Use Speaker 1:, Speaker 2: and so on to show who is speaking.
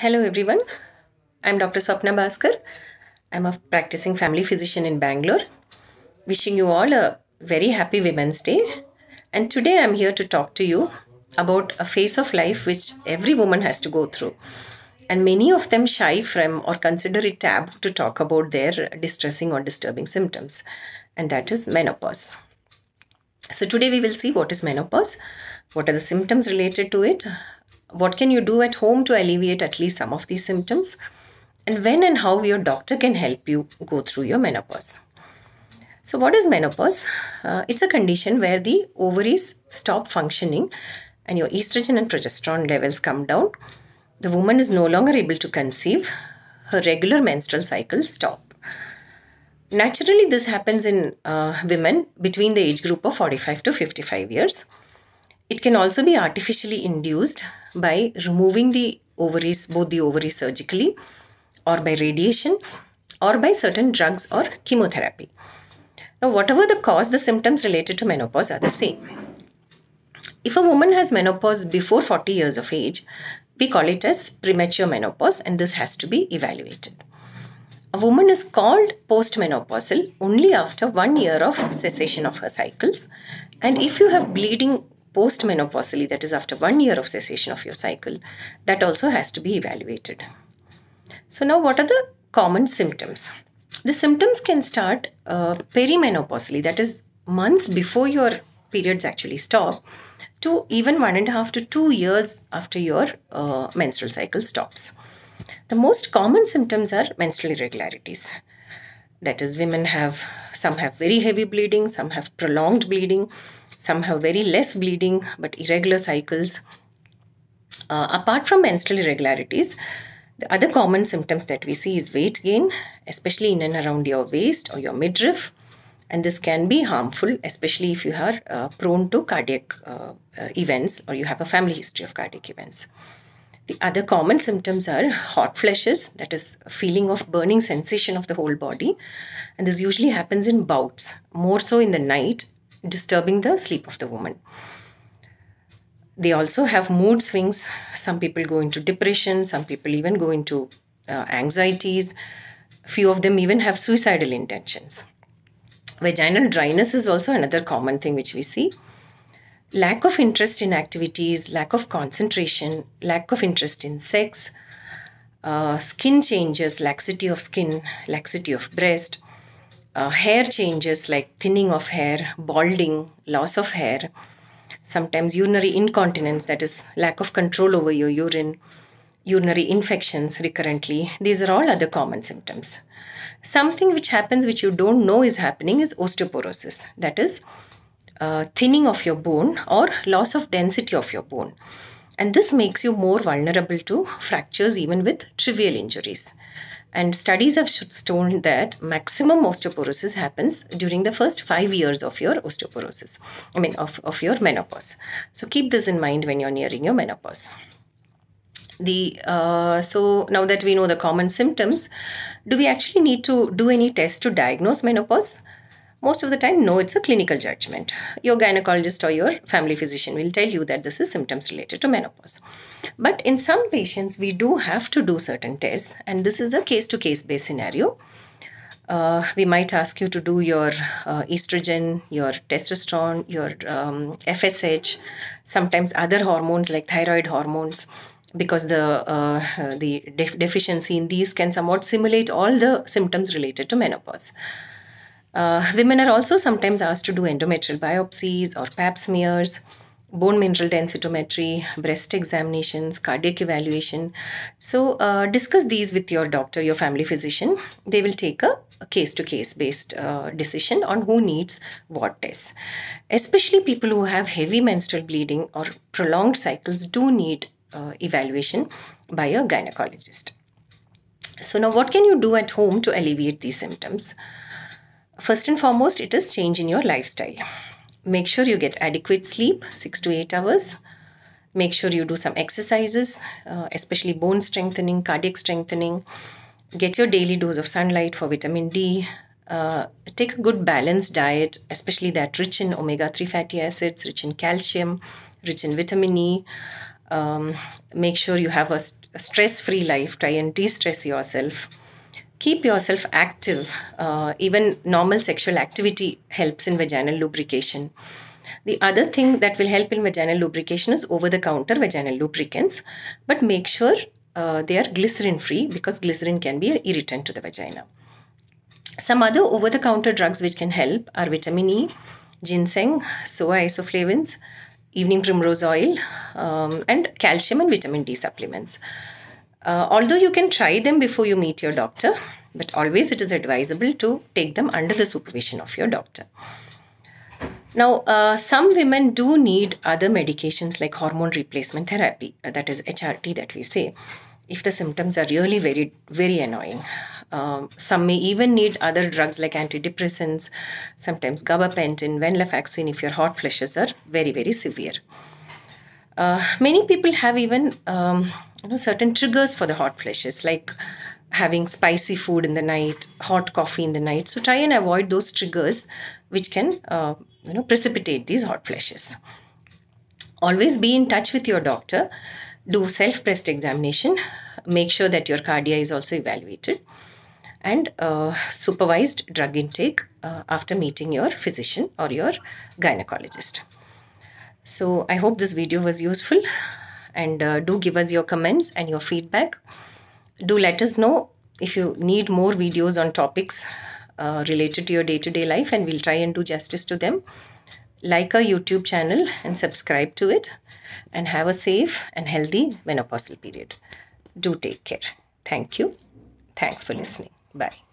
Speaker 1: Hello everyone. I'm Dr. Swapna Bhaskar. I'm a practicing family physician in Bangalore. Wishing you all a very happy Women's Day. And today I'm here to talk to you about a phase of life which every woman has to go through. And many of them shy from or consider it taboo to talk about their distressing or disturbing symptoms, and that is menopause. So, today we will see what is menopause, what are the symptoms related to it, what can you do at home to alleviate at least some of these symptoms and when and how your doctor can help you go through your menopause. So what is menopause? Uh, it's a condition where the ovaries stop functioning and your estrogen and progesterone levels come down. The woman is no longer able to conceive. Her regular menstrual cycles stop. Naturally, this happens in uh, women between the age group of 45 to 55 years. It can also be artificially induced by removing the ovaries, both the ovaries surgically or by radiation or by certain drugs or chemotherapy. Now, whatever the cause, the symptoms related to menopause are the same. If a woman has menopause before 40 years of age, we call it as premature menopause and this has to be evaluated. A woman is called postmenopausal only after one year of cessation of her cycles. And if you have bleeding postmenopausally, that is after one year of cessation of your cycle, that also has to be evaluated. So now what are the common symptoms? The symptoms can start uh, perimenopausally, that is months before your periods actually stop to even one and a half to two years after your uh, menstrual cycle stops. The most common symptoms are menstrual irregularities. That is, women have, some have very heavy bleeding, some have prolonged bleeding, some have very less bleeding but irregular cycles. Uh, apart from menstrual irregularities, the other common symptoms that we see is weight gain, especially in and around your waist or your midriff. And this can be harmful, especially if you are uh, prone to cardiac uh, uh events or you have a family history of cardiac events. The other common symptoms are hot flashes, that is a feeling of burning sensation of the whole body. And this usually happens in bouts, more so in the night disturbing the sleep of the woman. They also have mood swings. Some people go into depression, some people even go into uh, anxieties. Few of them even have suicidal intentions. Vaginal dryness is also another common thing which we see. Lack of interest in activities, lack of concentration, lack of interest in sex, uh, skin changes, laxity of skin, laxity of breast, uh, hair changes like thinning of hair, balding, loss of hair, sometimes urinary incontinence, that is, lack of control over your urine, urinary infections recurrently. These are all other common symptoms. Something which happens which you don't know is happening is osteoporosis, that is, uh, thinning of your bone or loss of density of your bone. And this makes you more vulnerable to fractures even with trivial injuries. And studies have shown that maximum osteoporosis happens during the first five years of your osteoporosis, I mean, of, of your menopause. So keep this in mind when you're nearing your menopause the uh, so now that we know the common symptoms do we actually need to do any test to diagnose menopause most of the time no it's a clinical judgment your gynecologist or your family physician will tell you that this is symptoms related to menopause but in some patients we do have to do certain tests and this is a case to case based scenario uh, we might ask you to do your uh, estrogen, your testosterone, your um, FSH, sometimes other hormones like thyroid hormones, because the uh, the def deficiency in these can somewhat simulate all the symptoms related to menopause. Uh, women are also sometimes asked to do endometrial biopsies or pap smears, bone mineral densitometry, breast examinations, cardiac evaluation. So uh, discuss these with your doctor, your family physician. They will take a case to case based uh, decision on who needs what tests. Especially people who have heavy menstrual bleeding or prolonged cycles do need uh, evaluation by a gynecologist. So now what can you do at home to alleviate these symptoms? First and foremost, it is change in your lifestyle. Make sure you get adequate sleep, 6 to 8 hours. Make sure you do some exercises, uh, especially bone strengthening, cardiac strengthening. Get your daily dose of sunlight for vitamin D. Uh, take a good balanced diet, especially that rich in omega 3 fatty acids, rich in calcium, rich in vitamin E. Um, make sure you have a, st a stress free life. Try and de stress yourself keep yourself active. Uh, even normal sexual activity helps in vaginal lubrication. The other thing that will help in vaginal lubrication is over the counter vaginal lubricants, but make sure uh, they are glycerin free because glycerin can be an irritant to the vagina. Some other over the counter drugs which can help are vitamin E, ginseng, soa isoflavins, evening primrose oil, um, and calcium and vitamin D supplements. Uh, although you can try them before you meet your doctor, but always it is advisable to take them under the supervision of your doctor. Now, uh, some women do need other medications like hormone replacement therapy, uh, that is HRT that we say, if the symptoms are really very, very annoying. Um, some may even need other drugs like antidepressants, sometimes gabapentin, venlafaxine if your hot flashes are very, very severe. Uh, many people have even um, you know certain triggers for the hot flashes like having spicy food in the night hot coffee in the night so try and avoid those triggers which can uh, you know precipitate these hot flashes always be in touch with your doctor do self breast examination make sure that your cardia is also evaluated and uh, supervised drug intake uh, after meeting your physician or your gynecologist so i hope this video was useful and uh, do give us your comments and your feedback do let us know if you need more videos on topics uh, related to your day-to-day -day life and we'll try and do justice to them like our youtube channel and subscribe to it and have a safe and healthy menopausal period do take care thank you thanks for listening bye